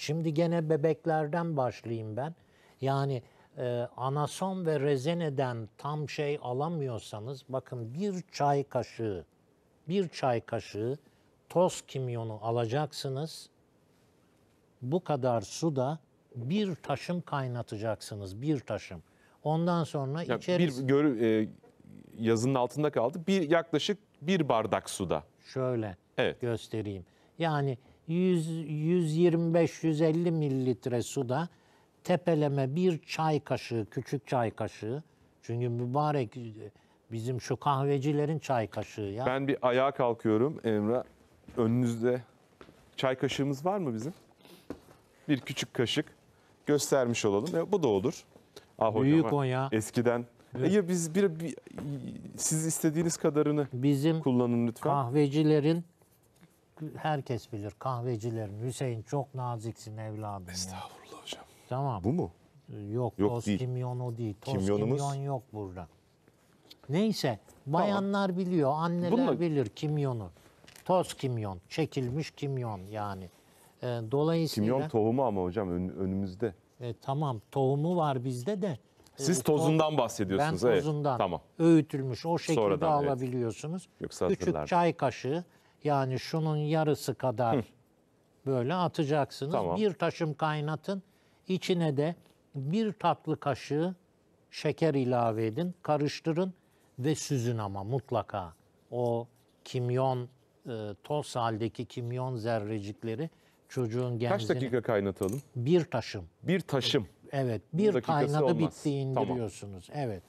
Şimdi gene bebeklerden başlayayım ben. Yani e, anason ve rezeneden tam şey alamıyorsanız bakın bir çay kaşığı, bir çay kaşığı toz kimyonu alacaksınız. Bu kadar suda bir taşım kaynatacaksınız, bir taşım. Ondan sonra ya içeriz. Bir gör, e, yazının altında kaldı. Bir yaklaşık bir bardak suda. Şöyle evet. göstereyim. Yani 125-150 mililitre suda tepeleme bir çay kaşığı, küçük çay kaşığı. Çünkü mübarek bizim şu kahvecilerin çay kaşığı ya. Ben bir ayağa kalkıyorum Emre. Önünüzde çay kaşığımız var mı bizim? Bir küçük kaşık göstermiş olalım. E, bu da olur. Ah Büyük hocam, o ya. Eskiden Evet. E, ya biz bir, bir siz istediğiniz kadarını Bizim kullanın lütfen. Kahvecilerin herkes bilir. Kahvecilerin. Hüseyin çok naziksin evladım. ya. Estağfurullah hocam. Tamam. Bu mu? Yok, Yok, toz değil. kimyon o değil. Toz Kimyonumuz- kimyon yok burada. Neyse bayanlar biliyor, anneler Bununla- bilir kimyonu. Toz kimyon, çekilmiş kimyon yani. Ee, dolayısıyla Kimyon tohumu ama hocam ön- önümüzde. E, tamam tohumu var bizde de. Siz e, tozundan bahsediyorsunuz. Ben evet. tozundan Tamam. öğütülmüş o şekilde Sonradan, evet. alabiliyorsunuz. Yoksa Küçük çay kaşığı yani şunun yarısı kadar Hı. böyle atacaksınız. Tamam. Bir taşım kaynatın. İçine de bir tatlı kaşığı şeker ilave edin, karıştırın ve süzün ama mutlaka. O kimyon, e, toz haldeki kimyon zerrecikleri çocuğun genzini... Kaç dakika kaynatalım? Bir taşım. Bir taşım. Evet, bir kaynadı olmaz. bitti indiriyorsunuz. Tamam. Evet.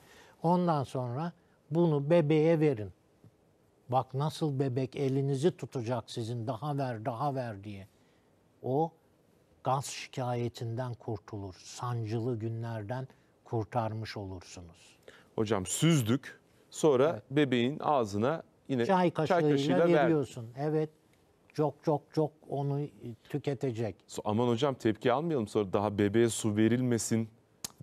Ondan sonra bunu bebeğe verin. Bak nasıl bebek elinizi tutacak sizin daha ver daha ver diye. O gaz şikayetinden kurtulur. Sancılı günlerden kurtarmış olursunuz. Hocam süzdük. Sonra evet. bebeğin ağzına yine çay kaşığıyla, çay kaşığıyla veriyorsun. Ver. Evet. Çok çok çok onu tüketecek. Aman hocam tepki almayalım sonra daha bebeğe su verilmesin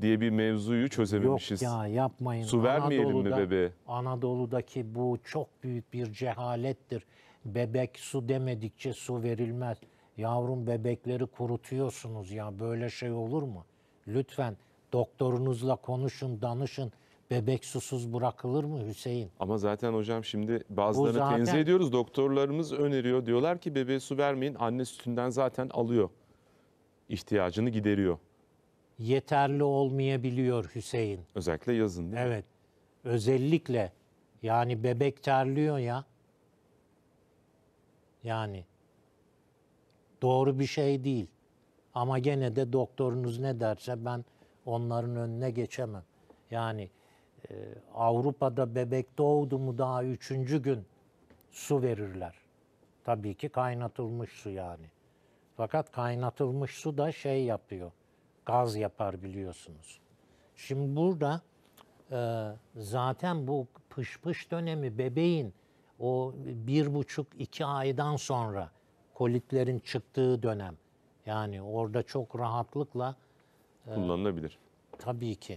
diye bir mevzuyu çözememişiz. Yok ya yapmayın. Su vermeyelim Anadolu'da, mi bebeğe? Anadolu'daki bu çok büyük bir cehalettir. Bebek su demedikçe su verilmez. Yavrum bebekleri kurutuyorsunuz ya böyle şey olur mu? Lütfen doktorunuzla konuşun, danışın. Bebek susuz bırakılır mı Hüseyin? Ama zaten hocam şimdi bazılarını zaten... tenzih ediyoruz. Doktorlarımız öneriyor. Diyorlar ki bebeğe su vermeyin. Anne sütünden zaten alıyor. İhtiyacını gideriyor yeterli olmayabiliyor Hüseyin. Özellikle yazın değil mi? Evet. Özellikle yani bebek terliyor ya. Yani doğru bir şey değil. Ama gene de doktorunuz ne derse ben onların önüne geçemem. Yani e, Avrupa'da bebek doğdu mu daha üçüncü gün su verirler. Tabii ki kaynatılmış su yani. Fakat kaynatılmış su da şey yapıyor gaz yapar biliyorsunuz. Şimdi burada e, zaten bu pış pış dönemi bebeğin o bir buçuk iki aydan sonra kolitlerin çıktığı dönem. Yani orada çok rahatlıkla e, kullanılabilir. tabii ki.